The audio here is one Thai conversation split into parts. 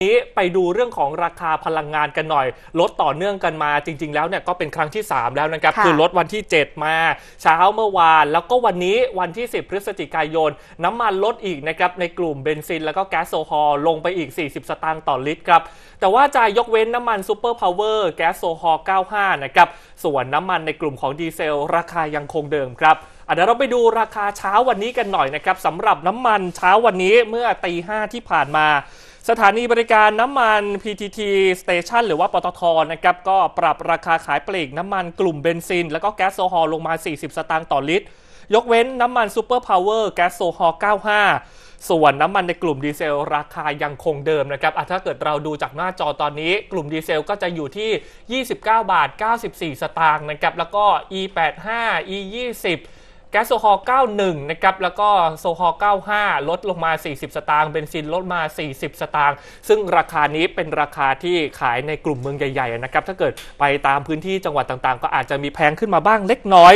นี้ไปดูเรื่องของราคาพลังงานกันหน่อย ลดต่อเนื่องกันมาจริงๆแล้วเนี่ยก็เป็นครั้งที่ 3 แล้วนะครับ คือลดวันที่ 7 มาเช้าเมื่อวาน แล้วก็วันนี้วันที่ 10 พฤศจิกายน น้ำมันลดอีกนะครับในกลุ่มเบนซินแล้วก็แก๊สโซฮอลลงไปอีก 40 สตางค์ต่อลิตรครับ แต่ว่าจะยกเว้นน้ำมันซูเปอร์พาวเวอร์แก๊สโซฮอล95 นะครับ ส่วนน้ำมันในกลุ่มของดีเซล ราคายังคงเดิมครับเดี๋ยวเราไปดูราคาเช้าวันนี้กันหน่อยนะครับสำหรับน้ำมันเช้าวันนี้เมื่อตีห้าที่ผ่านมาสถานีบริการน้ำมัน PTT Station หรือว่าปตทนะครับก็ปรับราคาขายปลีกน้ำมันกลุ่มเบนซินแล้วก็แก๊สโซฮอลลงมา 40 สตางค์ต่อลิตร ยกเว้นน้ำมันซูเปอร์พาวเวอร์แก๊สโซฮอล95 ส่วนน้ำมันในกลุ่มดีเซลราคายังคงเดิมนะครับถ้าเกิดเราดูจากหน้าจอตอนนี้กลุ่มดีเซลก็จะอยู่ที่ 29 บาท94 สตางค์นะครับแล้วก็ E85 E20 แก๊สโซฮอล์ 91 นะครับ แล้วก็โซฮอล์ 95 ลดลงมา 40 สตางค์ เบนซินลดมา 40 สตางค์ ซึ่งราคานี้เป็นราคาที่ขายในกลุ่มเมืองใหญ่ๆนะครับ ถ้าเกิดไปตามพื้นที่จังหวัดต่างๆ ก็อาจจะมีแพงขึ้นมาบ้างเล็กน้อย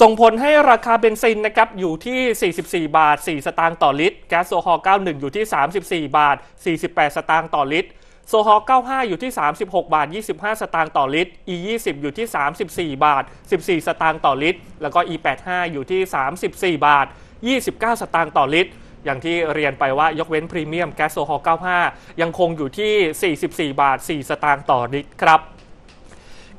ส่งผลให้ราคาเบนซินนะครับอยู่ที่ 44 บาท 4 สตางค์ต่อลิตร แก๊สโซฮอล์ 91 อยู่ที่ 34 บาท 48 สตางค์ต่อลิตรโซฮอล95 อยู่ที่ 36บาท25 สตางค์ ต่อ ลิตร E20 อยู่ที่ 34บาท14 สตางค์ ต่อ ลิตร แล้วก็ E85 อยู่ที่ 34บาท29 สตางค์ ต่อ ลิตร อย่างที่เรียนไปว่า ยกเว้น พรีเมียม แก๊ส โซฮอล95 ยังคง อยู่ที่ 44บาท4สตางค์ ต่อ ลิตร ครับ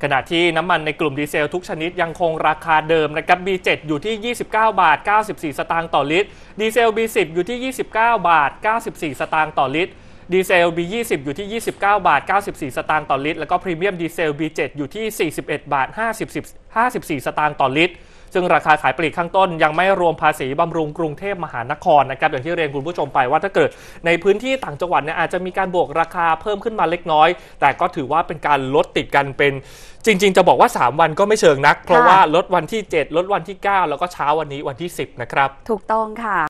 ขณะที่ น้ำมัน ใน กลุ่ม ดีเซล ทุก ชนิด ยังคง ราคา เดิม นะครับ B7 อยู่ที่ 29บาท94สตางค์ต่อลิตร ดีเซล B10 อยู่ที่ 29บาท94 สตางค์ต่อลิตรดีเซล B20 อยู่ที่ 29บาท94 สตางค์ ต่อลิตร แล้วก็พรีเมียมดีเซล B7 อยู่ที่ 41 บาท50 54 สตางค์ ต่อลิตร ซึ่งราคาขายปลีกข้างต้นยังไม่รวมภาษีบำรุงกรุงเทพมหานครนะครับ อย่างที่เรียนคุณผู้ชมไปว่าถ้าเกิดในพื้นที่ต่างจังหวัดเนี่ยอาจจะมีการบวกราคาเพิ่มขึ้นมาเล็กน้อย แต่ก็ถือว่าเป็นการลดติดกันเป็น จริง ๆจะบอกว่า 3 วันก็ไม่เชิงนัก เพราะว่าลดวันที่ 7 ลดวันที่ 9 แล้วก็เช้าวันนี้วันที่ 10นะครับถูกต้องค่ะ